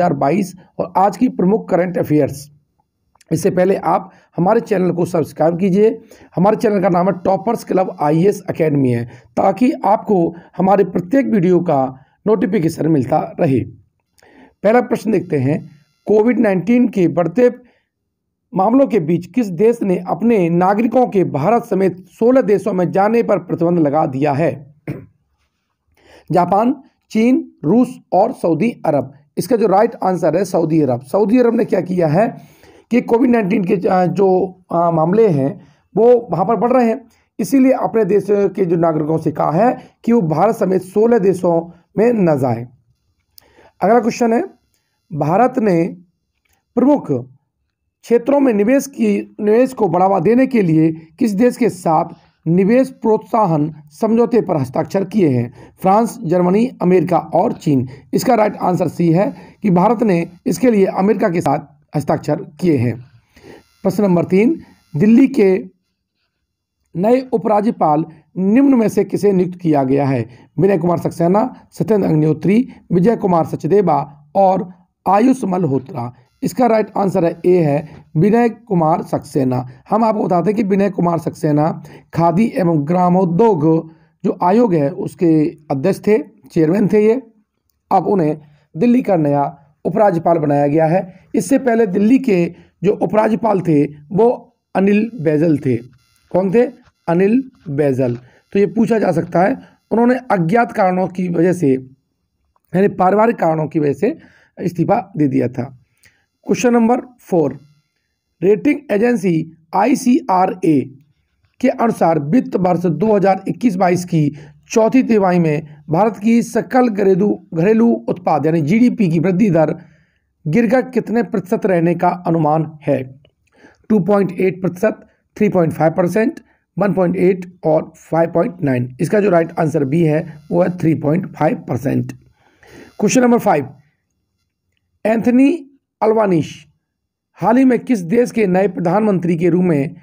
2022 और आज की प्रमुख करंट अफेयर्स इससे पहले आप हमारे चैनल को सब्सक्राइब कीजिए हमारे चैनल का नाम है toppers club I S academy है ताकि आपको हमारे प्रत्येक वीडियो का नोटिफिकेशन मिलता रहे पहला प्रश्न देखते हैं कोविड 19 के बढ़ते मामलों के बीच किस देश ने अपने नागरिकों के भारत समेत 16 देशों में जाने पर प्रतिबंध लगा दिया है जापान चीन रूस और सऊदी अरब इसका जो राइट आंसर है सऊदी अरब सऊदी अरब ने क्या किया है कि कोविड नाइन्टीन के जो मामले हैं वो वहाँ पर बढ़ रहे हैं इसीलिए अपने देश के जो नागरिकों से कहा है कि वो भारत समेत सोलह देशों में न जाए अगला क्वेश्चन है भारत ने प्रमुख क्षेत्रों में निवेश की निवेश को बढ़ावा देने के लिए किस देश के साथ निवेश प्रोत्साहन समझौते पर हस्ताक्षर किए हैं फ्रांस जर्मनी अमेरिका और चीन इसका राइट आंसर सी है कि भारत ने इसके लिए अमेरिका के साथ हस्ताक्षर किए हैं प्रश्न नंबर तीन दिल्ली के नए उपराज्यपाल निम्न में से किसे नियुक्त किया गया है विनय कुमार सक्सेना सत्येंद्र अग्निहोत्री विजय कुमार सचदेवा और आयुष मल्होत्रा इसका राइट आंसर है ए है विनय कुमार सक्सेना हम आपको बताते हैं कि विनय कुमार सक्सेना खादी एवं ग्रामोद्योग जो आयोग है उसके अध्यक्ष थे चेयरमैन थे ये अब उन्हें दिल्ली का नया उपराज्यपाल बनाया गया है इससे पहले दिल्ली के जो उपराज्यपाल थे वो अनिल बैजल थे कौन थे अनिल बैजल तो ये पूछा जा सकता है उन्होंने अज्ञात कारणों की वजह से यानी पारिवारिक कारणों की वजह से इस्तीफा दे दिया था question number four rating agency ICRA के अनुसार वित्त वर्ष 2021-22 की चौथी तिमाही में भारत की सकल घरेलू घरेलू उत्पाद यानी जीडीपी की वृद्धि दर गिरकर कितने प्रतिशत रहने का अनुमान है 2.8 प्रतिशत 3.5 परसेंट 1.8 और 5.9 इसका जो राइट आंसर बी है वो है 3.5 percent question number five Anthony Albanese हाल ही में किस देश के नए प्रधानमंत्री के रूप में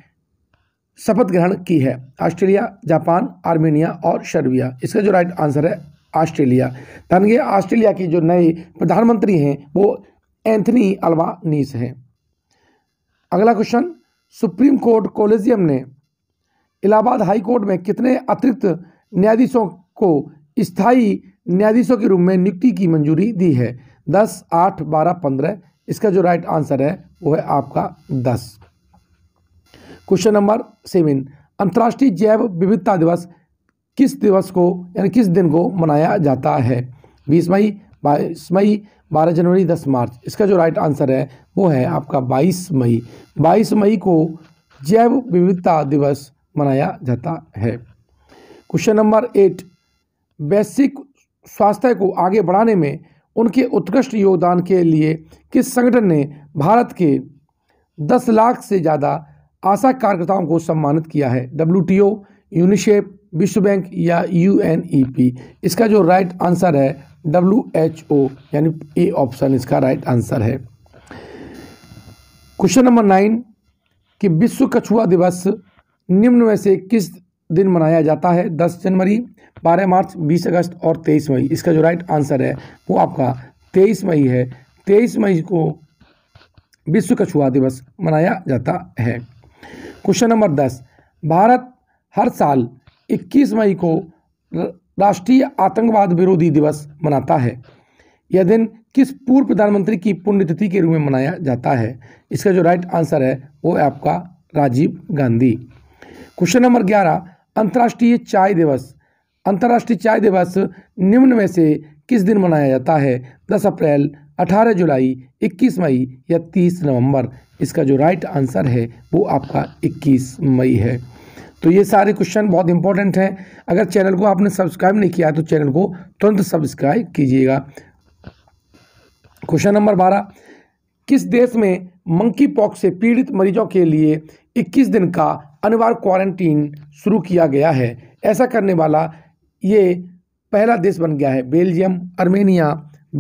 शपथ ग्रहण की है ऑस्ट्रेलिया जापान आर्मेनिया और शर्विया इसका जो राइट आंसर है ऑस्ट्रेलिया धन ऑस्ट्रेलिया की जो नए प्रधानमंत्री हैं वो एंथनी अल्वानीस हैं अगला क्वेश्चन सुप्रीम कोर्ट कॉलेजियम ने इलाहाबाद हाई कोर्ट में कितने अतिरिक्त न्यायाधीशों को स्थायी न्यायाधीशों के रूप में नियुक्ति की मंजूरी दी है दस आठ बारह पंद्रह इसका जो राइट आंसर है वो है आपका दस क्वेश्चन नंबर सेवन अंतर्राष्ट्रीय जैव विविधता दिवस किस दिवस को यानी किस दिन को मनाया जाता है बीस मई बाईस मई बारह जनवरी दस मार्च इसका जो राइट आंसर है वो है आपका बाईस मई बाईस मई को जैव विविधता दिवस मनाया जाता है क्वेश्चन नंबर एट वैश्विक स्वास्थ्य को आगे बढ़ाने में उनके उत्कृष्ट योगदान के लिए किस संगठन ने भारत के दस लाख से ज़्यादा आशा कार्यकर्ताओं को सम्मानित किया है डब्ल्यू यूनिसेफ विश्व बैंक या यू इसका जो राइट आंसर है डब्ल्यू एच ओ यानी ए ऑप्शन इसका राइट आंसर है क्वेश्चन नंबर नाइन कि विश्व कछुआ दिवस निम्न में से किस दिन मनाया जाता है 10 जनवरी 12 मार्च 20 अगस्त और 23 मई इसका जो राइट आंसर है वो आपका 23 मई है 23 मई को विश्व कछुआ दिवस मनाया जाता है क्वेश्चन नंबर दस भारत हर साल 21 मई को राष्ट्रीय आतंकवाद विरोधी दिवस मनाता है यह दिन किस पूर्व प्रधानमंत्री की पुण्यतिथि के रूप में मनाया जाता है इसका जो राइट आंसर है वो है आपका राजीव गांधी क्वेश्चन नंबर ग्यारह अंतर्राष्ट्रीय चाय दिवस अंतर्राष्ट्रीय चाय दिवस निम्न में से किस दिन मनाया जाता है दस अप्रैल अठारह जुलाई इक्कीस मई या तीस नवंबर इसका जो राइट आंसर है वो आपका इक्कीस मई है तो ये सारे क्वेश्चन बहुत इंपॉर्टेंट हैं अगर चैनल को आपने सब्सक्राइब नहीं किया है तो चैनल को तुरंत सब्सक्राइब कीजिएगा क्वेश्चन नंबर बारह किस देश में मंकी पॉक्स से पीड़ित मरीजों के लिए 21 दिन का अनिवार्य क्वारंटीन शुरू किया गया है ऐसा करने वाला ये पहला देश बन गया है बेल्जियम अर्मेनिया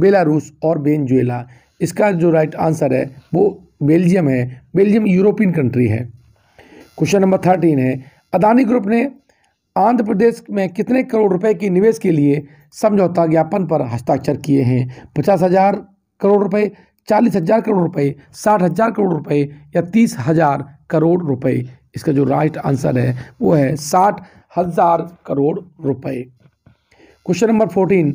बेलारूस और बेनजुएला इसका जो राइट आंसर है वो बेल्जियम है बेल्जियम यूरोपियन कंट्री है क्वेश्चन नंबर थर्टीन है अदानी ग्रुप ने आंध्र प्रदेश में कितने करोड़ रुपए के निवेश के लिए समझौता ज्ञापन पर हस्ताक्षर किए हैं पचास हज़ार करोड़ रुपए चालीस हज़ार करोड़ रुपए साठ हज़ार करोड़ रुपए या तीस हज़ार करोड़ रुपए इसका जो राइट आंसर है वो है साठ हजार करोड़ रुपए क्वेश्चन नंबर फोर्टीन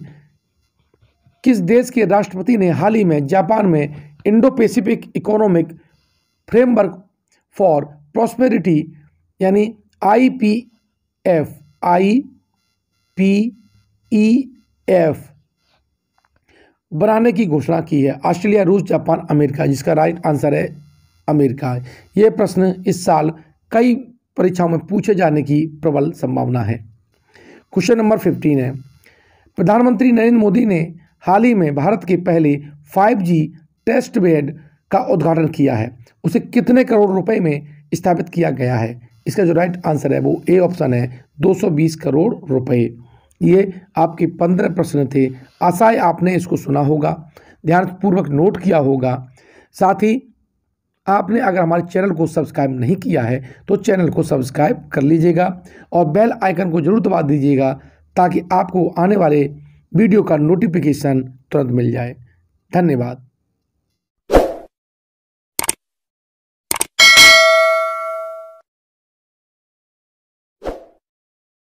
किस देश के राष्ट्रपति ने हाल ही में जापान में Indo Pacific economic framework for prosperity यानी I P F I P E F बनाने की घोषणा की है ऑस्ट्रेलिया रूस जापान अमेरिका जिसका राइट आंसर है अमेरिका है प्रश्न इस साल कई परीक्षाओं में पूछे जाने की प्रबल संभावना है क्वेश्चन नंबर फिफ्टीन है प्रधानमंत्री नरेंद्र मोदी ने हाल ही में भारत के पहले 5G टेस्ट बेड का उद्घाटन किया है उसे कितने करोड़ रुपए में स्थापित किया गया है इसका जो राइट आंसर है वो ए ऑप्शन है 220 करोड़ रुपए ये आपके पंद्रह प्रश्न थे आशा आपने इसको सुना होगा ध्यानपूर्वक नोट किया होगा साथ ही आपने अगर हमारे चैनल को सब्सक्राइब नहीं किया है तो चैनल को सब्सक्राइब कर लीजिएगा और बेल आइकन को जरूर दबा दीजिएगा ताकि आपको आने वाले वीडियो का नोटिफिकेशन तुरंत मिल जाए धन्यवाद